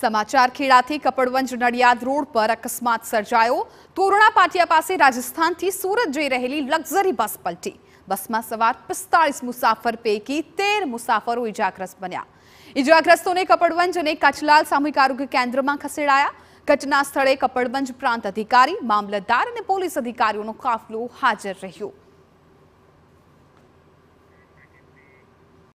समाचार खेड़ा थी कपड़वंज नड़ियाद रोड पर अकस्मात सर्जाय तोरणा पाटिया पास राजस्थान थी सूरत जी रहे लग्जरी बस पलटी बस में सवार पिस्तालीस मुसाफर पैकी तेर मुसाफरो इजाग्रस्त बनया इजाग्रस्तों ने कपड़वंज और कच्छलाल सामूहिक आरोग्य केन्द्र में खसेड़ाया घटना स्थले कपड़वंज प्रांत अधिकारी मामलतदार पोलिस अधिकारी काफलो हाजर रहो